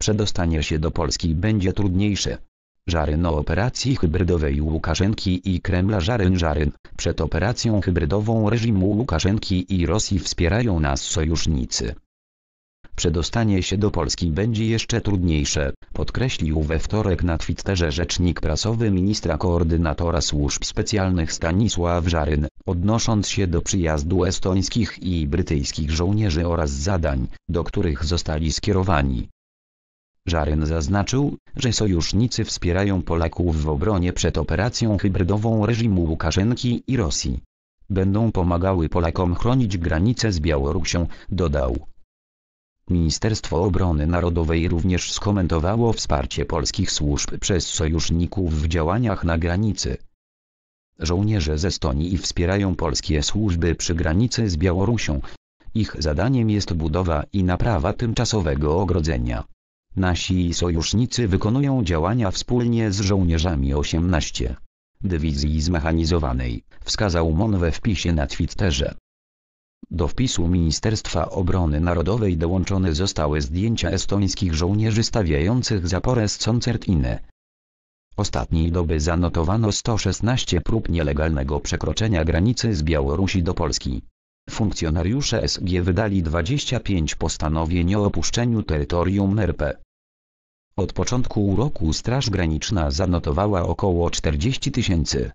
Przedostanie się do Polski będzie trudniejsze. Żaryn o operacji hybrydowej Łukaszenki i Kremla Żaryn Żaryn. Przed operacją hybrydową reżimu Łukaszenki i Rosji wspierają nas sojusznicy. Przedostanie się do Polski będzie jeszcze trudniejsze, podkreślił we wtorek na Twitterze rzecznik prasowy ministra koordynatora służb specjalnych Stanisław Żaryn, odnosząc się do przyjazdu estońskich i brytyjskich żołnierzy oraz zadań, do których zostali skierowani. Żaryn zaznaczył, że sojusznicy wspierają Polaków w obronie przed operacją hybrydową reżimu Łukaszenki i Rosji. Będą pomagały Polakom chronić granice z Białorusią, dodał. Ministerstwo Obrony Narodowej również skomentowało wsparcie polskich służb przez sojuszników w działaniach na granicy. Żołnierze z Estonii wspierają polskie służby przy granicy z Białorusią. Ich zadaniem jest budowa i naprawa tymczasowego ogrodzenia. Nasi sojusznicy wykonują działania wspólnie z żołnierzami 18 Dywizji Zmechanizowanej, wskazał Mon we wpisie na Twitterze. Do wpisu Ministerstwa Obrony Narodowej dołączone zostały zdjęcia estońskich żołnierzy stawiających zaporę z Concertiny. Ostatniej doby zanotowano 116 prób nielegalnego przekroczenia granicy z Białorusi do Polski. Funkcjonariusze SG wydali 25 postanowień o opuszczeniu terytorium RP. Od początku roku Straż Graniczna zanotowała około 40 tysięcy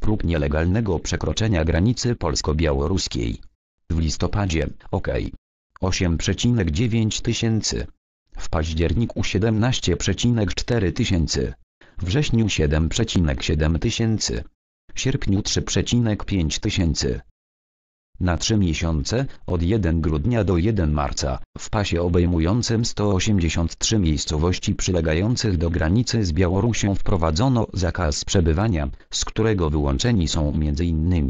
prób nielegalnego przekroczenia granicy polsko-białoruskiej. W listopadzie, ok. 8,9 tysięcy. W październiku 17,4 tysięcy. Wrześniu 7,7 tysięcy. Sierpniu 3,5 tysięcy na trzy miesiące, od 1 grudnia do 1 marca, w pasie obejmującym 183 miejscowości przylegających do granicy z Białorusią wprowadzono zakaz przebywania, z którego wyłączeni są m.in.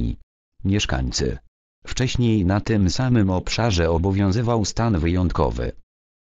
mieszkańcy. Wcześniej na tym samym obszarze obowiązywał stan wyjątkowy.